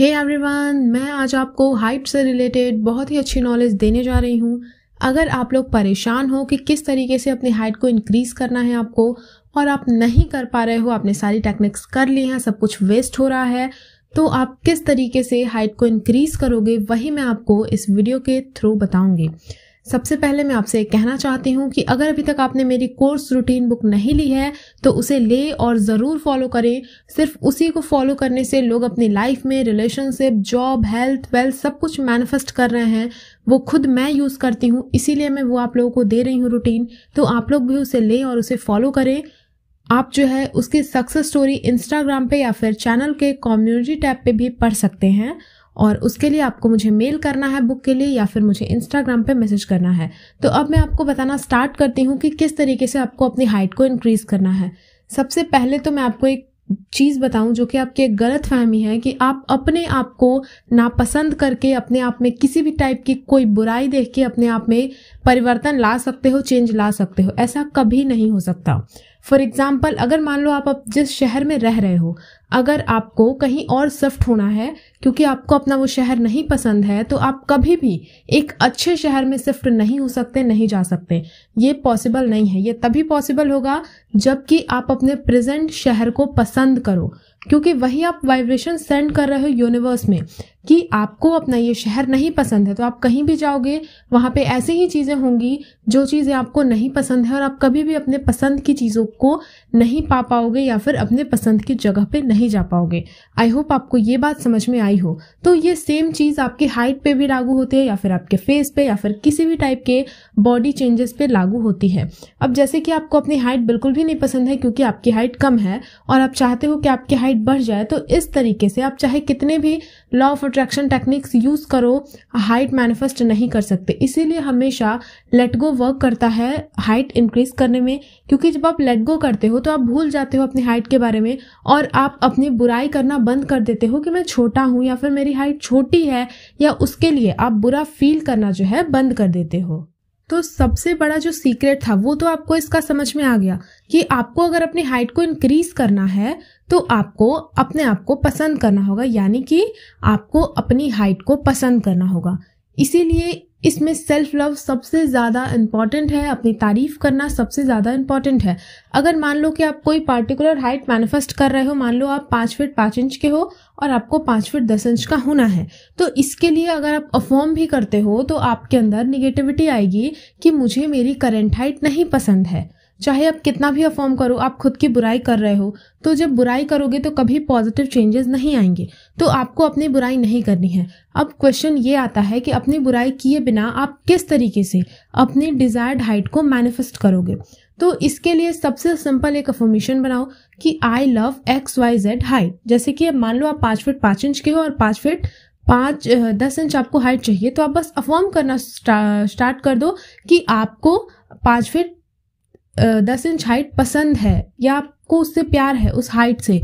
हे hey everyone मैं आज आपको हाइट से रिलेटेड बहुत ही अच्छी नॉलेज देने जा रही हूँ अगर आप लोग परेशान हो कि किस तरीके से अपनी हाइट को इंक्रीज़ करना है आपको और आप नहीं कर पा रहे हो आपने सारी टेक्निक्स कर ली हैं सब कुछ वेस्ट हो रहा है तो आप किस तरीके से हाइट को इंक्रीज़ करोगे वही मैं आपको इस वीडियो के थ्रू बताऊँगी सबसे पहले मैं आपसे कहना चाहती हूँ कि अगर अभी तक आपने मेरी कोर्स रूटीन बुक नहीं ली है तो उसे ले और ज़रूर फॉलो करें सिर्फ उसी को फॉलो करने से लोग अपनी लाइफ में रिलेशनशिप जॉब हेल्थ वेल्थ सब कुछ मैनिफेस्ट कर रहे हैं वो खुद मैं यूज़ करती हूँ इसीलिए मैं वो आप लोगों को दे रही हूँ रूटीन तो आप लोग भी उसे लें और उसे फॉलो करें आप जो है उसकी सक्सेस स्टोरी इंस्टाग्राम पे या फिर चैनल के कम्युनिटी टैब पे भी पढ़ सकते हैं और उसके लिए आपको मुझे मेल करना है बुक के लिए या फिर मुझे इंस्टाग्राम पे मैसेज करना है तो अब मैं आपको बताना स्टार्ट करती हूँ कि किस तरीके से आपको अपनी हाइट को इंक्रीज करना है सबसे पहले तो मैं आपको एक चीज़ बताऊं जो कि आपकी एक गलत फहमी है कि आप अपने आप को नापसंद करके अपने आप में किसी भी टाइप की कोई बुराई देख के अपने आप में परिवर्तन ला सकते हो चेंज ला सकते हो ऐसा कभी नहीं हो सकता फॉर एग्जाम्पल अगर मान लो आप अब जिस शहर में रह रहे हो अगर आपको कहीं और शिफ्ट होना है क्योंकि आपको अपना वो शहर नहीं पसंद है तो आप कभी भी एक अच्छे शहर में शिफ्ट नहीं हो सकते नहीं जा सकते ये पॉसिबल नहीं है ये तभी पॉसिबल होगा जबकि आप अपने प्रेजेंट शहर को पसंद करो क्योंकि वही आप वाइब्रेशन सेंड कर रहे हो यूनिवर्स में कि आपको अपना ये शहर नहीं पसंद है तो आप कहीं भी जाओगे वहाँ पे ऐसी ही चीज़ें होंगी जो चीज़ें आपको नहीं पसंद है और आप कभी भी अपने पसंद की चीज़ों को नहीं पा पाओगे या फिर अपने पसंद की जगह पे नहीं नहीं जा पाओगे आई होप आपको ये बात समझ में आई हो तो ये सेम चीज़ आपके हाइट पे भी लागू होती है या फिर आपके फेस पे या फिर किसी भी टाइप के बॉडी चेंजेस पे लागू होती है अब जैसे कि आपको अपनी हाइट बिल्कुल भी नहीं पसंद है क्योंकि आपकी हाइट कम है और आप चाहते हो कि आपकी हाइट बढ़ जाए तो इस तरीके से आप चाहे कितने भी law of attraction techniques use करो हाइट मैनिफेस्ट नहीं कर सकते इसीलिए हमेशा लेट गो वर्क करता है हाइट इंक्रीज करने में क्योंकि जब आप लेट गो करते हो तो आप भूल जाते हो अपनी हाइट के बारे में और आप अपनी बुराई करना बंद कर देते हो कि मैं छोटा हूँ या फिर मेरी हाइट छोटी है या उसके लिए आप बुरा फील करना जो है बंद कर देते हो तो सबसे बड़ा जो सीक्रेट था वो तो आपको इसका समझ में आ गया कि आपको अगर अपनी हाइट को इंक्रीज करना है तो आपको अपने आप को पसंद करना होगा यानी कि आपको अपनी हाइट को पसंद करना होगा इसीलिए इसमें सेल्फ लव सबसे ज़्यादा इम्पॉर्टेंट है अपनी तारीफ करना सबसे ज़्यादा इम्पॉर्टेंट है अगर मान लो कि आप कोई पार्टिकुलर हाइट मैनिफेस्ट कर रहे हो मान लो आप पाँच फीट पाँच इंच के हो और आपको पाँच फीट दस इंच का होना है तो इसके लिए अगर आप अफॉर्म भी करते हो तो आपके अंदर निगेटिविटी आएगी कि मुझे मेरी करेंट हाइट नहीं पसंद है चाहे आप कितना भी अफॉर्म करो आप खुद की बुराई कर रहे हो तो जब बुराई करोगे तो कभी पॉजिटिव चेंजेस नहीं आएंगे तो आपको अपनी बुराई नहीं करनी है अब क्वेश्चन ये आता है कि अपनी बुराई किए बिना आप किस तरीके से अपनी डिजायर्ड हाइट को मैनिफेस्ट करोगे तो इसके लिए सबसे सिंपल एक अफॉर्मेशन बनाओ कि I love X Y Z height जैसे कि मान लो आप पाँच फिट पाँच इंच के हो और पाँच फिट पाँच दस इंच आपको हाइट चाहिए तो आप बस अफॉर्म करना स्टार्ट कर दो कि आपको पाँच फिट दस इंच हाइट पसंद है या आपको उससे प्यार है उस हाइट से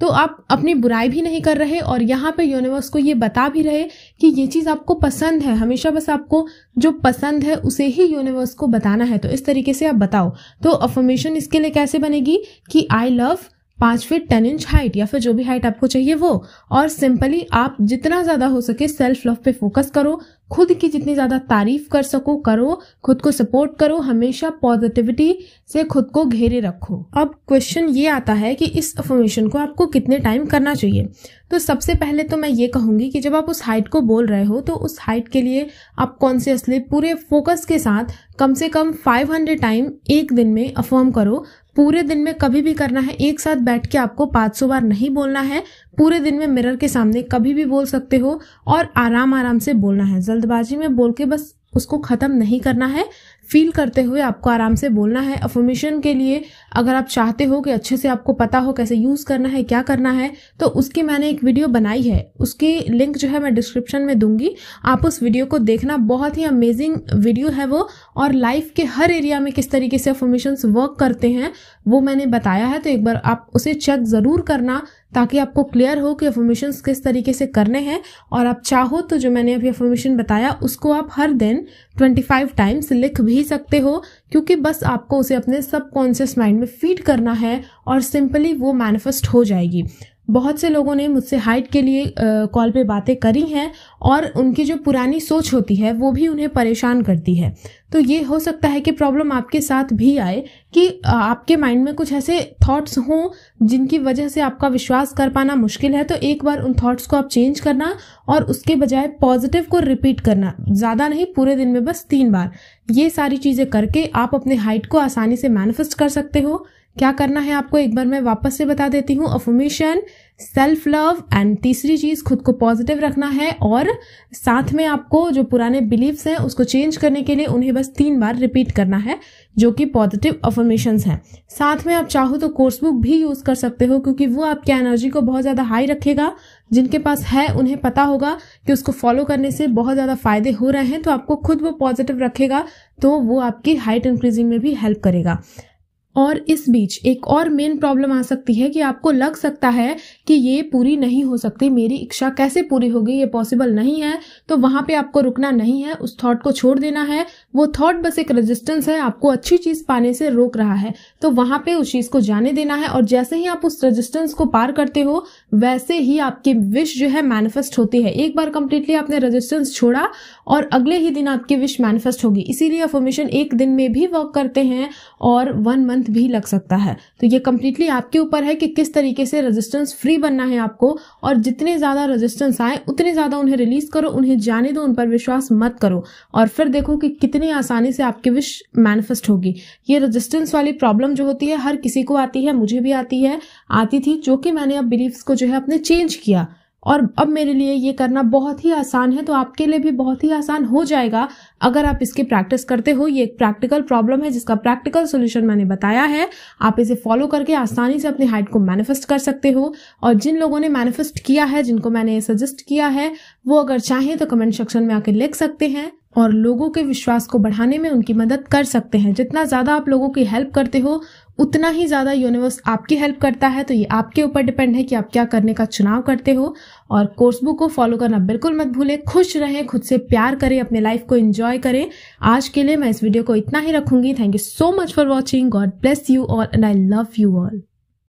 तो आप अपनी बुराई भी नहीं कर रहे और यहाँ पे यूनिवर्स को ये बता भी रहे कि ये चीज़ आपको पसंद है हमेशा बस आपको जो पसंद है उसे ही यूनिवर्स को बताना है तो इस तरीके से आप बताओ तो अफर्मेशन इसके लिए कैसे बनेगी कि आई लव पाँच फीट टेन इंच हाइट या फिर जो भी हाइट आपको चाहिए वो और सिंपली आप जितना ज़्यादा हो सके सेल्फ लव पे फोकस करो खुद की जितनी ज़्यादा तारीफ कर सको करो खुद को सपोर्ट करो हमेशा पॉजिटिविटी से खुद को घेरे रखो अब क्वेश्चन ये आता है कि इस अफॉर्मेशन को आपको कितने टाइम करना चाहिए तो सबसे पहले तो मैं ये कहूँगी कि जब आप उस हाइट को बोल रहे हो तो उस हाइट के लिए आप कॉन्सियसली पूरे फोकस के साथ कम से कम 500 टाइम एक दिन में अफॉर्म करो पूरे दिन में कभी भी करना है एक साथ बैठ के आपको 500 बार नहीं बोलना है पूरे दिन में मिरर के सामने कभी भी बोल सकते हो और आराम आराम से बोलना है जल्दबाजी में बोल के बस उसको ख़त्म नहीं करना है फील करते हुए आपको आराम से बोलना है अफॉर्मेशन के लिए अगर आप चाहते हो कि अच्छे से आपको पता हो कैसे यूज़ करना है क्या करना है तो उसकी मैंने एक वीडियो बनाई है उसकी लिंक जो है मैं डिस्क्रिप्शन में दूंगी आप उस वीडियो को देखना बहुत ही अमेजिंग वीडियो है वो और लाइफ के हर एरिया में किस तरीके से अफॉर्मेशन वर्क करते हैं वो मैंने बताया है तो एक बार आप उसे चेक ज़रूर करना ताकि आपको क्लियर हो कि अफॉर्मेशन किस तरीके से करने हैं और आप चाहो तो जो मैंने अभी अफॉर्मेशन बताया उसको आप हर दिन 25 टाइम्स लिख भी सकते हो क्योंकि बस आपको उसे अपने सबकॉन्शियस माइंड में फीड करना है और सिंपली वो मैनिफेस्ट हो जाएगी बहुत से लोगों ने मुझसे हाइट के लिए कॉल पे बातें करी हैं और उनकी जो पुरानी सोच होती है वो भी उन्हें परेशान करती है तो ये हो सकता है कि प्रॉब्लम आपके साथ भी आए कि आपके माइंड में कुछ ऐसे थॉट्स हों जिनकी वजह से आपका विश्वास कर पाना मुश्किल है तो एक बार उन थॉट्स को आप चेंज करना और उसके बजाय पॉजिटिव को रिपीट करना ज़्यादा नहीं पूरे दिन में बस तीन बार ये सारी चीज़ें करके आप अपने हाइट को आसानी से मैनिफेस्ट कर सकते हो क्या करना है आपको एक बार मैं वापस से बता देती हूँ अफोमेशन सेल्फ लव एंड तीसरी चीज़ खुद को पॉजिटिव रखना है और साथ में आपको जो पुराने बिलीव्स हैं उसको चेंज करने के लिए उन्हें बस तीन बार रिपीट करना है जो कि पॉजिटिव अफर्मेशन हैं साथ में आप चाहो तो कोर्स बुक भी यूज़ कर सकते हो क्योंकि वो आपकी एनर्जी को बहुत ज़्यादा हाई रखेगा जिनके पास है उन्हें पता होगा कि उसको फॉलो करने से बहुत ज़्यादा फायदे हो रहे हैं तो आपको खुद वो पॉजिटिव रखेगा तो वो आपकी हाइट इंक्रीजिंग में भी हेल्प करेगा और इस बीच एक और मेन प्रॉब्लम आ सकती है कि आपको लग सकता है कि ये पूरी नहीं हो सकती मेरी इच्छा कैसे पूरी होगी ये पॉसिबल नहीं है तो वहाँ पे आपको रुकना नहीं है उस थॉट को छोड़ देना है वो थॉट बस एक रेजिस्टेंस है आपको अच्छी चीज़ पाने से रोक रहा है तो वहाँ पे उस चीज़ को जाने देना है और जैसे ही आप उस रजिस्टेंस को पार करते हो वैसे ही आपकी विश जो है मैनिफेस्ट होती है एक बार कंप्लीटली आपने रजिस्टेंस छोड़ा और अगले ही दिन आपकी विश मैनिफेस्ट होगी इसीलिए अफॉर्मेशन एक दिन में भी वर्क करते हैं और वन मंथ मंथ भी लग सकता है तो ये कम्प्लीटली आपके ऊपर है कि किस तरीके से रेजिस्टेंस फ्री बनना है आपको और जितने ज़्यादा रेजिस्टेंस आए उतने ज़्यादा उन्हें रिलीज करो उन्हें जाने दो उन पर विश्वास मत करो और फिर देखो कि कितनी आसानी से आपकी विश मैनिफेस्ट होगी ये रजिस्टेंस वाली प्रॉब्लम जो होती है हर किसी को आती है मुझे भी आती है आती थी जो कि मैंने अब बिलीव्स को जो है अपने चेंज किया और अब मेरे लिए ये करना बहुत ही आसान है तो आपके लिए भी बहुत ही आसान हो जाएगा अगर आप इसकी प्रैक्टिस करते हो ये एक प्रैक्टिकल प्रॉब्लम है जिसका प्रैक्टिकल सोल्यूशन मैंने बताया है आप इसे फॉलो करके आसानी से अपनी हाइट को मैनिफेस्ट कर सकते हो और जिन लोगों ने मैनिफेस्ट किया है जिनको मैंने सजेस्ट किया है वो अगर चाहें तो कमेंट सेक्शन में आके लिख सकते हैं और लोगों के विश्वास को बढ़ाने में उनकी मदद कर सकते हैं जितना ज़्यादा आप लोगों की हेल्प करते हो उतना ही ज़्यादा यूनिवर्स आपकी हेल्प करता है तो ये आपके ऊपर डिपेंड है कि आप क्या करने का चुनाव करते हो और कोर्स बुक को फॉलो करना बिल्कुल मत भूलें खुश रहें खुद से प्यार करें अपने लाइफ को इन्जॉय करें आज के लिए मैं इस वीडियो को इतना ही रखूंगी thank you so much for watching God bless you all and I love you all